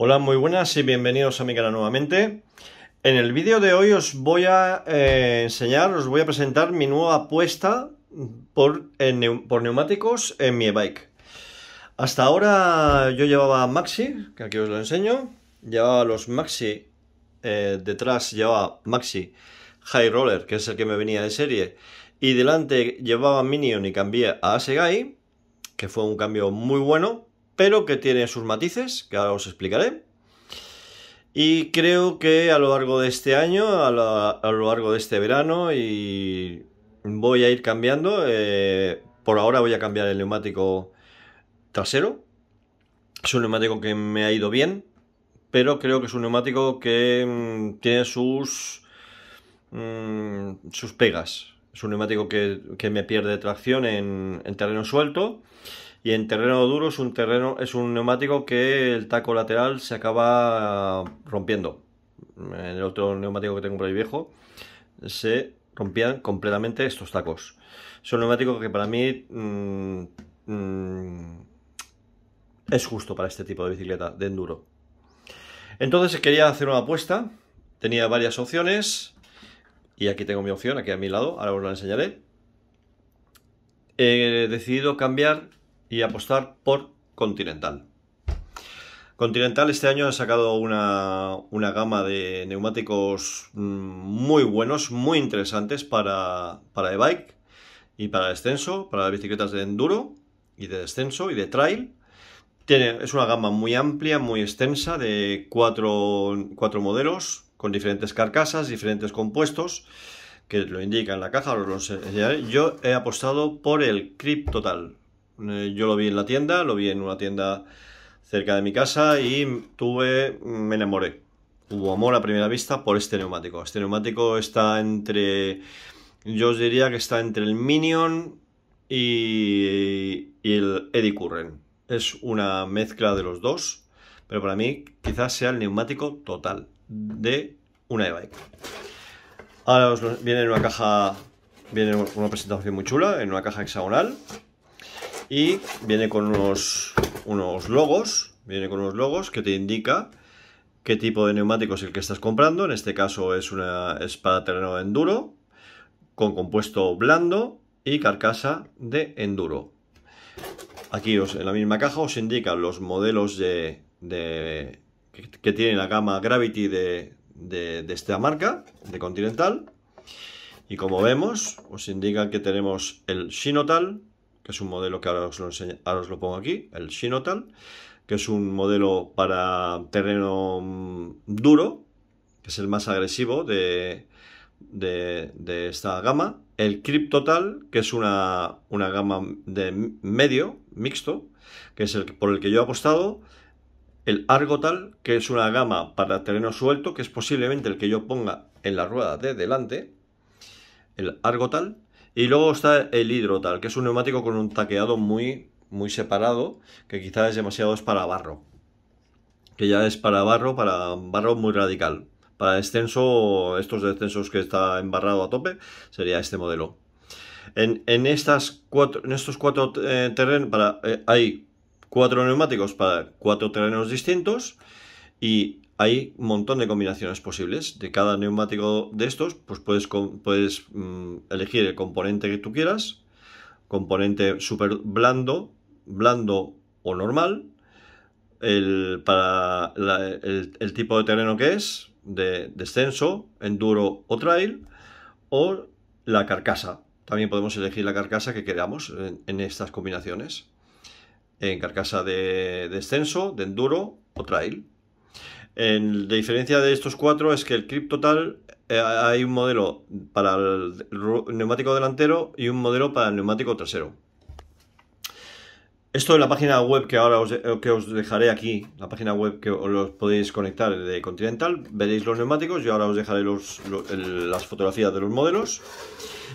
Hola, muy buenas y bienvenidos a mi canal nuevamente. En el vídeo de hoy os voy a eh, enseñar, os voy a presentar mi nueva apuesta por, eh, por neumáticos en mi bike Hasta ahora yo llevaba Maxi, que aquí os lo enseño, llevaba los Maxi, eh, detrás llevaba Maxi High Roller, que es el que me venía de serie, y delante llevaba Minion y cambié a Asegai, que fue un cambio muy bueno, pero que tiene sus matices, que ahora os explicaré. Y creo que a lo largo de este año, a, lo largo de este verano, y voy a ir cambiando. Eh, por ahora voy a cambiar el neumático trasero. Es un neumático que me ha ido bien, pero creo que es un neumático que mm, tiene sus, mm, sus pegas. Es un neumático que, me pierde tracción en terreno suelto y en terreno duro es un terreno es un neumático que el taco lateral se acaba rompiendo. En el otro neumático que tengo por ahí viejo se rompían completamente estos tacos. es un neumático que para mí mm, mm, es justo para este tipo de bicicleta de enduro. Entonces quería hacer una apuesta, tenía varias opciones y aquí tengo mi opción, aquí a mi lado, ahora os la enseñaré. He decidido cambiar y apostar por Continental. Continental este año ha sacado una, una gama de neumáticos mm, muy buenos, muy interesantes para, para e-bike y para descenso, para bicicletas de enduro y de descenso y de trail. Tiene, es una gama muy amplia, muy extensa, de cuatro, modelos, con diferentes carcasas, diferentes compuestos, que lo indica en la caja, Yo he apostado por el Crip Total. Eh, yo lo vi en la tienda, lo vi en una tienda cerca de mi casa y tuve, me enamoré. Hubo amor a primera vista por este neumático. Este neumático está entre, yo os diría que está entre el Minion y, el Eddy Es una mezcla de los dos, pero para mí quizás sea el neumático total de una e-bike. Ahora os viene una caja, viene una presentación muy chula, en una caja hexagonal, y viene con unos, unos logos, viene con unos logos que te indica qué tipo de neumático es el que estás comprando, en este caso es, una, espada para terreno enduro, con compuesto blando y carcasa de enduro. Aquí en la misma caja os indican los modelos que, tiene la gama Gravity de, de, esta marca, de Continental. Y como vemos, os indica que tenemos el Shinotal, es un modelo que ahora os lo, os lo pongo aquí, el Shinotal, que es un modelo para terreno mm, duro, que es el más agresivo de, esta gama. El Cryptotal, que es una, una gama de medio, mixto, que es el por el que yo he apostado. El Argotal, que es una gama para terreno suelto, que es posiblemente el que yo ponga en la rueda de delante. El Argotal y luego está el hidrotal, que es un neumático con un taqueado muy, muy separado, que quizás es demasiado es para barro. Que ya es para barro, para barro muy radical. Para descenso, estos descensos que está embarrado a tope, sería este modelo. En, estas cuatro, estos cuatro eh, terrenos eh, hay cuatro neumáticos para cuatro terrenos distintos y hay un montón de combinaciones posibles. De cada neumático de estos, pues puedes, puedes mm, elegir el componente que tú quieras, componente súper blando, blando o normal, el, para el, tipo de terreno que es, de descenso, enduro o trail, o la carcasa. También podemos elegir la carcasa que queramos en estas combinaciones. En carcasa de descenso, de enduro o trail la diferencia de estos cuatro es que el Crypt Total eh, hay un modelo para el neumático delantero y un modelo para el neumático trasero. Esto en la página web que ahora os, eh, que os dejaré aquí, la página web que os podéis conectar de Continental, veréis los neumáticos. Yo ahora os dejaré las fotografías de los modelos.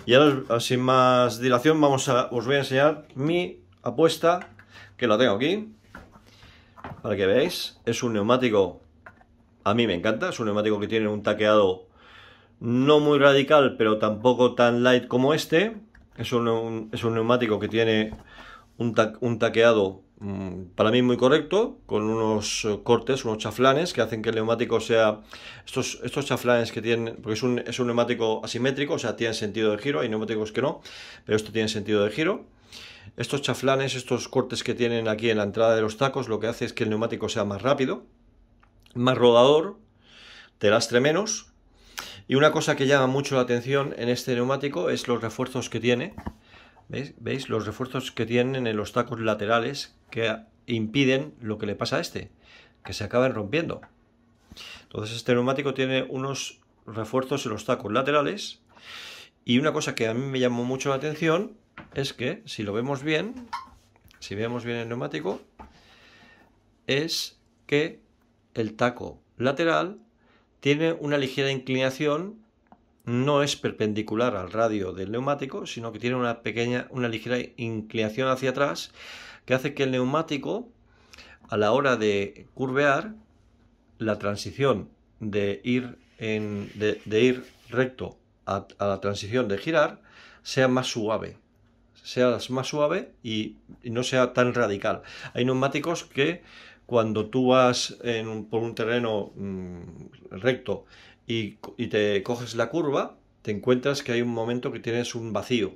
Y ahora, ah, sin más dilación, vamos os voy a enseñar mi apuesta, que la tengo aquí, para que veáis. Es un neumático a mí me encanta, es un neumático que tiene un taqueado no muy radical, pero tampoco tan light como este. Es un, neumático que tiene un, taqueado mm, para mí muy correcto, con unos eh, cortes, unos chaflanes que hacen que el neumático sea... Estos, estos chaflanes que tienen... Porque es un, es un neumático asimétrico, o sea, tiene sentido de giro, hay neumáticos que no, pero este tiene sentido de giro. Estos chaflanes, estos cortes que tienen aquí en la entrada de los tacos, lo que hace es que el neumático sea más rápido, más rodador, te lastre menos. Y una cosa que llama mucho la atención en este neumático es los refuerzos que tiene. ¿Veis? Los refuerzos que tienen en los tacos laterales que impiden lo que le pasa a este, que se acaben rompiendo. Entonces este neumático tiene unos refuerzos en los tacos laterales y una cosa que a mí me llamó mucho la atención es que si lo vemos bien, si vemos bien el neumático, es que el taco lateral tiene una ligera inclinación, no es perpendicular al radio del neumático, sino que tiene una pequeña, una ligera inclinación hacia atrás, que hace que el neumático, a la hora de curvear, la transición de ir, en, de, ir recto a, la transición de girar sea más suave sea más suave y no sea tan radical. Hay neumáticos que cuando tú vas por un terreno mm, recto y, te coges la curva, te encuentras que hay un momento que tienes un vacío.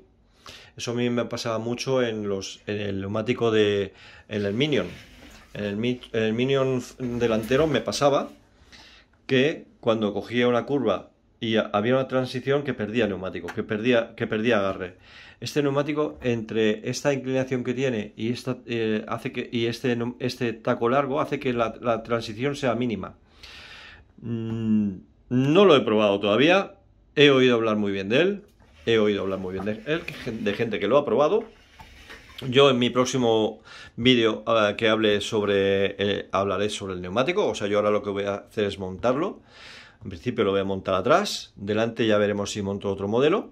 Eso a mí me pasaba mucho en, los, en el neumático de el Minion. en el Minion delantero me pasaba que cuando cogía una curva y había una transición que perdía neumático, que perdía, que perdía agarre. Este neumático, entre esta inclinación que tiene y, eh, hace que, y este, este, taco largo, hace que la, transición sea mínima. Mm, no lo he probado todavía, he oído hablar muy bien de él, he oído hablar muy bien de él, de gente que lo ha probado. Yo en mi próximo vídeo eh, que hable sobre, eh, hablaré sobre el neumático, o sea, yo ahora lo que voy a hacer es montarlo. En principio lo voy a montar atrás, delante ya veremos si monto otro modelo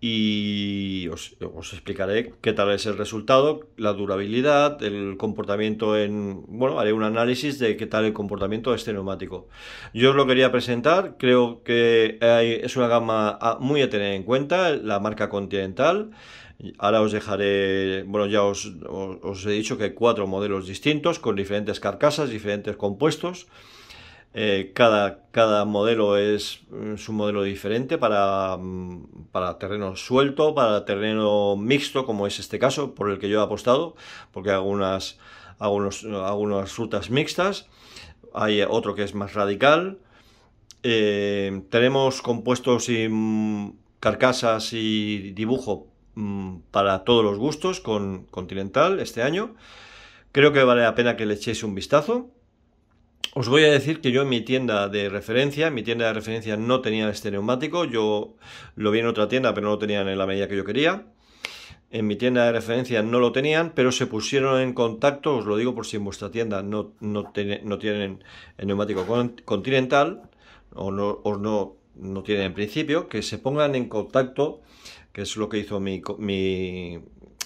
y os, explicaré qué tal es el resultado, la durabilidad, el comportamiento en... Bueno, haré un análisis de qué tal el comportamiento de este neumático. Yo os lo quería presentar, creo que es una gama muy a tener en cuenta, la marca Continental. Ahora os dejaré, bueno, ya os he dicho que hay cuatro modelos distintos con diferentes carcasas, diferentes compuestos. Eh, cada, cada, modelo es, un modelo diferente mm, para, terreno suelto, para terreno mixto, como es este caso, por el que yo he apostado, porque hay algunas rutas mixtas. Hay otro que es más radical. Eh, tenemos compuestos y mm, carcasas y dibujo mm, para todos los gustos con Continental este año. Creo que vale la pena que le echéis un vistazo. Os voy a decir que yo en mi tienda de referencia, en mi tienda de referencia no tenía este neumático, yo lo vi en otra tienda, pero no lo tenían en la medida que yo quería. En mi tienda de referencia no lo tenían, pero se pusieron en contacto, os lo digo por si en vuestra tienda no, no, tienen el neumático continental o no, o no, no tienen en principio, que se pongan en contacto, que es lo que hizo mi, mi,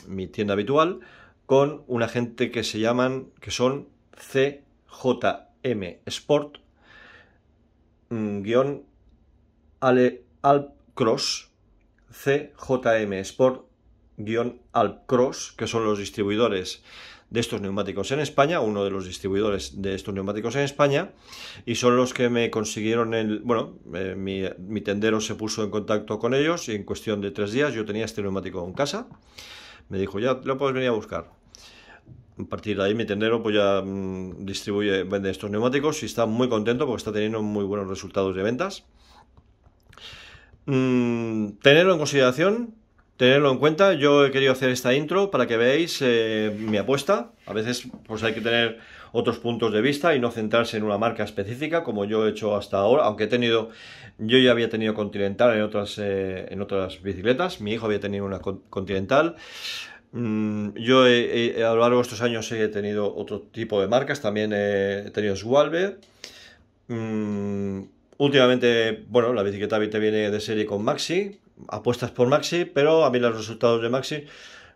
mi tienda habitual, con una gente que se llaman, que son CJ Mm, M Sport guión Ale cross CJM Sport guión cross que son los distribuidores de estos neumáticos en España, uno de los distribuidores de estos neumáticos en España, y son los que me consiguieron el. Bueno, eh, mi, mi, tendero se puso en contacto con ellos y en cuestión de tres días yo tenía este neumático en casa. Me dijo, ya lo puedes venir a buscar a partir de ahí mi tendero pues ya mm, distribuye, vende estos neumáticos y está muy contento porque está teniendo muy buenos resultados de ventas. Mm, tenerlo en consideración, tenerlo en cuenta. Yo he querido hacer esta intro para que veáis eh, mi apuesta. A veces pues hay que tener otros puntos de vista y no centrarse en una marca específica como yo he hecho hasta ahora, aunque he tenido, yo ya había tenido Continental en otras, eh, en otras bicicletas, mi hijo había tenido una Continental. Mm, yo a lo largo de estos años he tenido otro tipo de marcas, también he tenido Swalbe mm, últimamente, bueno, la bicicleta viene de serie con Maxi, apuestas por Maxi, pero a mí los resultados de Maxi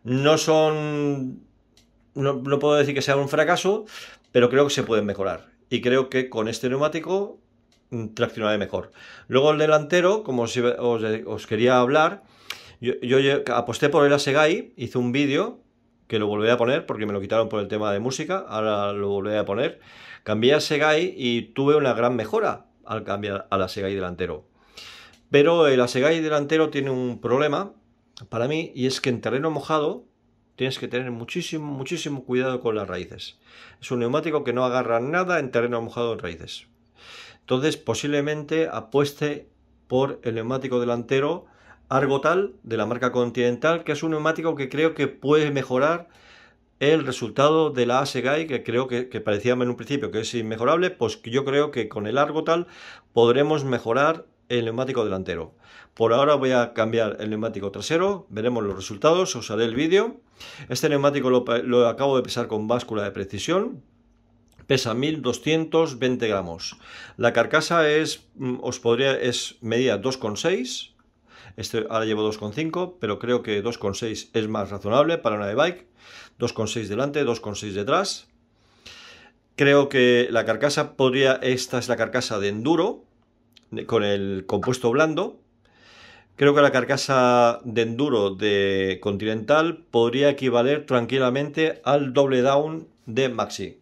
no son, no, puedo decir que sea un fracaso, pero creo que se pueden mejorar. Y creo que con este neumático mm, traccionaré mejor. Luego el delantero, como os quería hablar, yo, aposté por el Asegai hice un vídeo que lo volví a poner porque me lo quitaron por el tema de música, ahora lo volví a poner. Cambié a Asegai y tuve una gran mejora al cambiar a la Segai delantero. Pero el Asegai delantero tiene un problema para mí y es que en terreno mojado tienes que tener muchísimo, muchísimo cuidado con las raíces. Es un neumático que no agarra nada en terreno mojado en raíces. Entonces posiblemente apueste por el neumático delantero Argotal de la marca Continental, que es un neumático que creo que puede mejorar el resultado de la Asegai, que creo que, que parecía en un principio que es inmejorable, pues yo creo que con el Argotal podremos mejorar el neumático delantero. Por ahora voy a cambiar el neumático trasero, veremos los resultados, os haré el vídeo. Este neumático lo, acabo de pesar con báscula de precisión, pesa 1220 gramos. La carcasa es, mm, os podría, es medida 2,6 este, ahora llevo 2,5, pero creo que 2,6 es más razonable para una e-bike. 2,6 delante, 2,6 detrás. Creo que la carcasa podría, esta es la carcasa de enduro, con el compuesto blando. Creo que la carcasa de enduro de Continental podría equivaler tranquilamente al doble down de Maxi.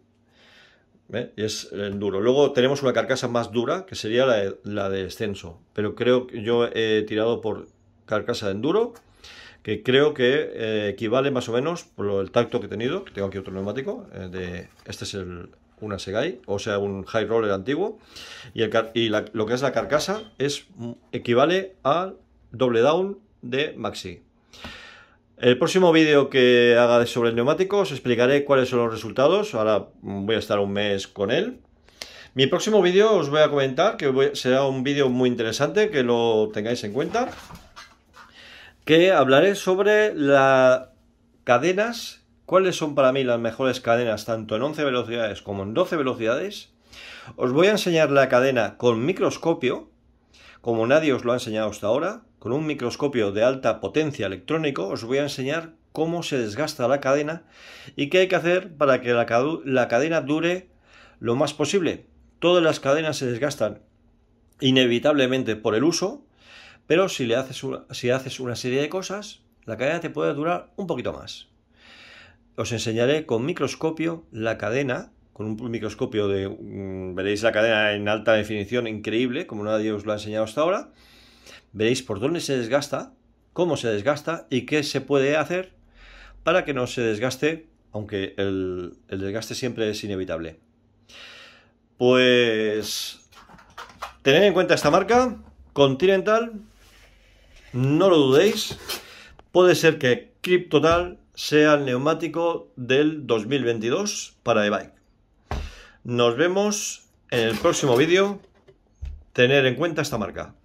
¿eh? es el eh, duro. Luego tenemos una carcasa más dura, que sería la de, descenso, pero creo que yo he tirado por carcasa de enduro, que creo que eh, equivale más o menos por el tacto que he tenido, tengo aquí otro neumático, de, este es el, una Segai, o sea, un high roller antiguo, y, lo que es la carcasa es equivale al doble down de Maxi. El próximo vídeo que haga sobre el neumático os explicaré cuáles son los resultados. Ahora voy a estar un mes con él. Mi próximo vídeo os voy a comentar que será un vídeo muy interesante que lo tengáis en cuenta. Que hablaré sobre las cadenas, cuáles son para mí las mejores cadenas tanto en 11 velocidades como en 12 velocidades. Os voy a enseñar la cadena con microscopio, como nadie os lo ha enseñado hasta ahora. Con un microscopio de alta potencia electrónico os voy a enseñar cómo se desgasta la cadena y qué hay que hacer para que la, cadena dure lo más posible. Todas las cadenas se desgastan inevitablemente por el uso, pero si, le haces una, si haces una serie de cosas, la cadena te puede durar un poquito más. Os enseñaré con microscopio la cadena, con un microscopio de... Mm, veréis la cadena en alta definición, increíble, como nadie os lo ha enseñado hasta ahora. Veréis por dónde se desgasta, cómo se desgasta y qué se puede hacer para que no se desgaste, aunque el, desgaste siempre es inevitable. Pues tened en cuenta esta marca, Continental, no lo dudéis, puede ser que Cryptotal sea el neumático del 2022 para e-bike. Nos vemos en el próximo vídeo. Tener en cuenta esta marca.